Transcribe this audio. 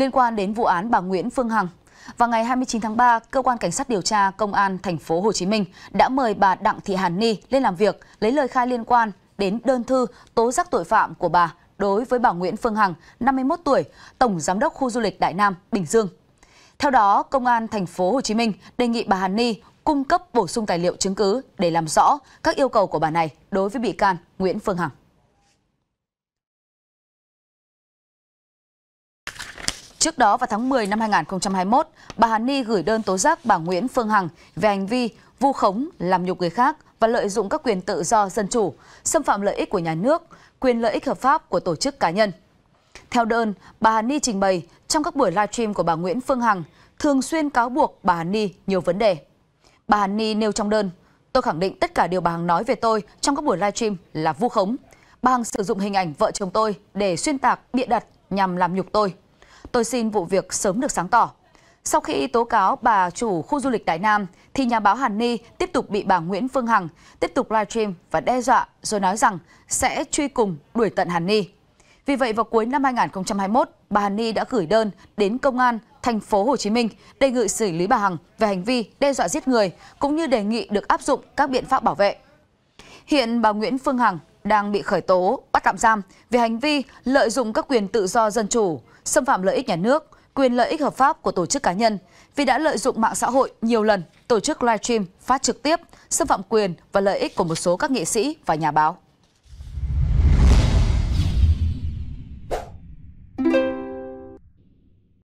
liên quan đến vụ án bà Nguyễn Phương Hằng. Vào ngày 29 tháng 3, cơ quan cảnh sát điều tra công an thành phố Hồ Chí Minh đã mời bà Đặng Thị Hàn Ni lên làm việc, lấy lời khai liên quan đến đơn thư tố giác tội phạm của bà đối với bà Nguyễn Phương Hằng, 51 tuổi, tổng giám đốc khu du lịch Đại Nam, Bình Dương. Theo đó, công an thành phố Hồ Chí Minh đề nghị bà Hàn Ni cung cấp bổ sung tài liệu chứng cứ để làm rõ các yêu cầu của bà này đối với bị can Nguyễn Phương Hằng. Trước đó vào tháng 10 năm 2021, bà Hà Ni gửi đơn tố giác bà Nguyễn Phương Hằng về hành vi vu khống, làm nhục người khác và lợi dụng các quyền tự do dân chủ, xâm phạm lợi ích của nhà nước, quyền lợi ích hợp pháp của tổ chức cá nhân. Theo đơn, bà Hà Ni trình bày trong các buổi livestream của bà Nguyễn Phương Hằng thường xuyên cáo buộc bà Hà Ni nhiều vấn đề. Bà Hà Ni nêu trong đơn, tôi khẳng định tất cả điều bà Hằng nói về tôi trong các buổi livestream là vu khống. Bà Hằng sử dụng hình ảnh vợ chồng tôi để xuyên tạc, bịa đặt nhằm làm nhục tôi. Tôi xin vụ việc sớm được sáng tỏ. Sau khi tố cáo bà chủ khu du lịch Đại Nam, thì nhà báo Hàn Ni tiếp tục bị bà Nguyễn Phương Hằng tiếp tục livestream và đe dọa rồi nói rằng sẽ truy cùng đuổi tận Hàn Ni. Vì vậy vào cuối năm 2021, bà Hàn Ni đã gửi đơn đến công an thành phố Hồ Chí Minh đề nghị xử lý bà Hằng về hành vi đe dọa giết người cũng như đề nghị được áp dụng các biện pháp bảo vệ. Hiện bà Nguyễn Phương Hằng đang bị khởi tố, bắt tạm giam vì hành vi lợi dụng các quyền tự do dân chủ, xâm phạm lợi ích nhà nước, quyền lợi ích hợp pháp của tổ chức cá nhân vì đã lợi dụng mạng xã hội nhiều lần tổ chức livestream phát trực tiếp, xâm phạm quyền và lợi ích của một số các nghệ sĩ và nhà báo.